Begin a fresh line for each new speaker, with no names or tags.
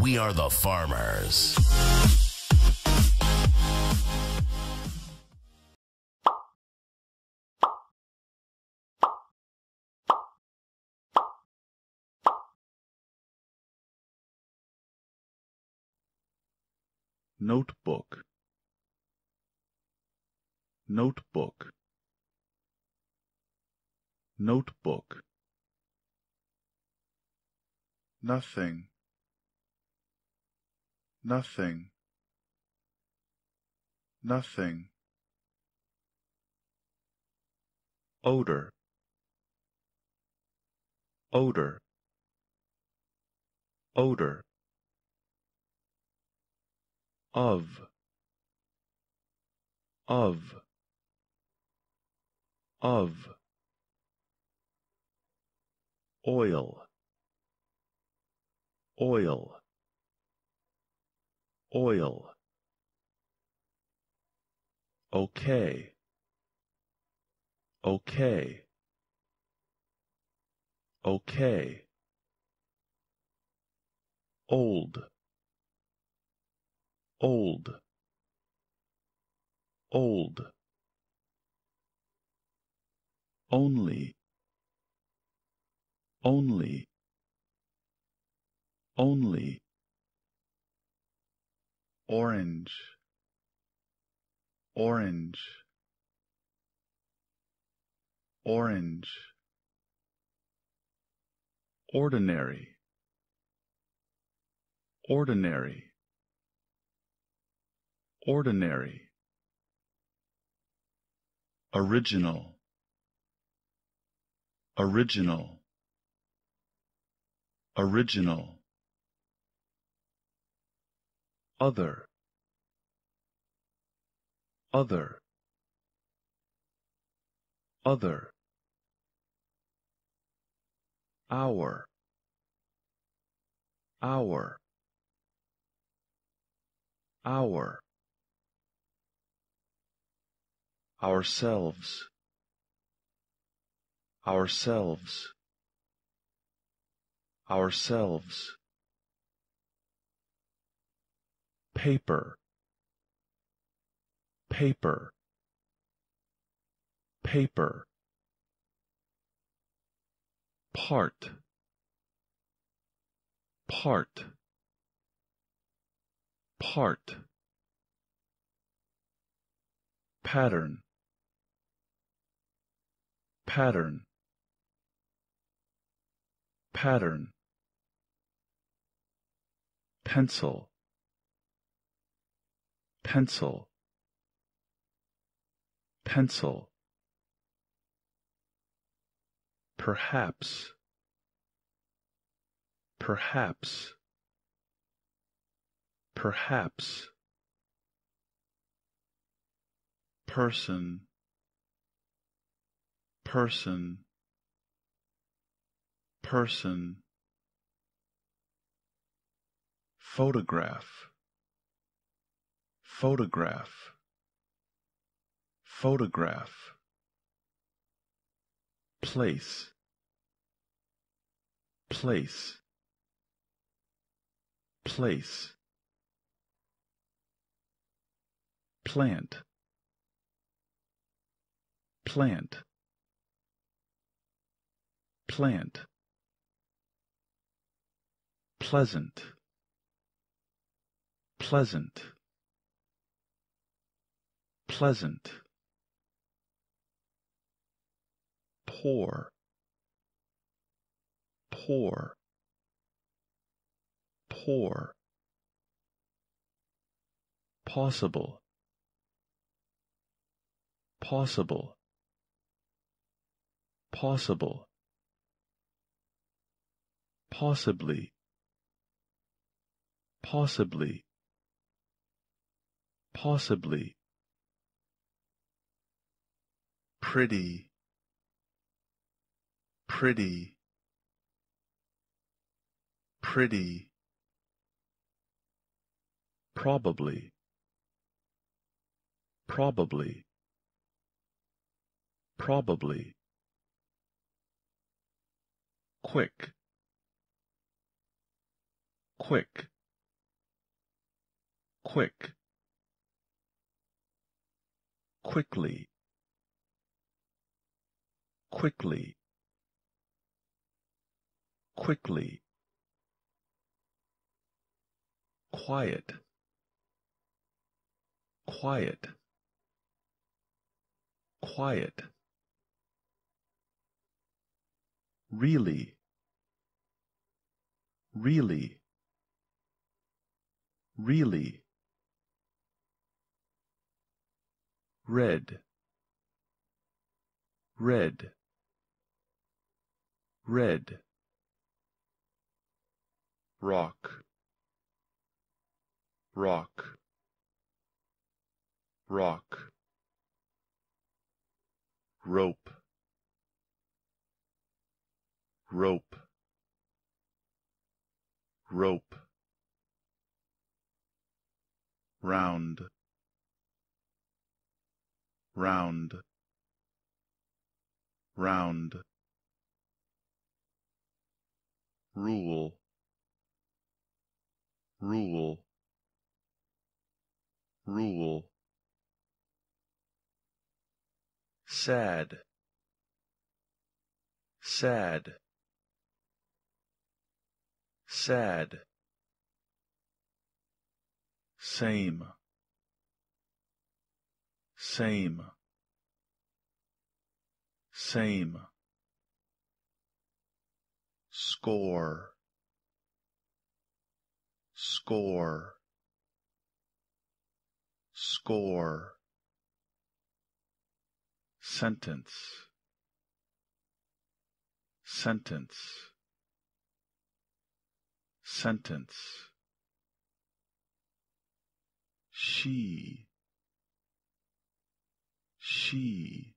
We are the farmers. Notebook Notebook Notebook Nothing nothing, nothing. Odor, odor, odor. Of, of, of. Oil, oil oil okay okay okay old old old only only only orange orange orange ordinary ordinary ordinary original original original other other other hour hour hour ourselves ourselves ourselves paper paper paper part part part pattern pattern pattern pencil pencil pencil perhaps perhaps perhaps person person person photograph photograph, photograph, place, place, place, plant, plant, plant, pleasant, pleasant pleasant poor poor poor possible possible possible possibly possibly possibly pretty pretty pretty probably probably probably quick quick quick quickly quickly quickly quiet quiet quiet really really really red red red rock rock rock rope rope rope round round round rule rule rule sad sad sad same same same score score score sentence sentence sentence she she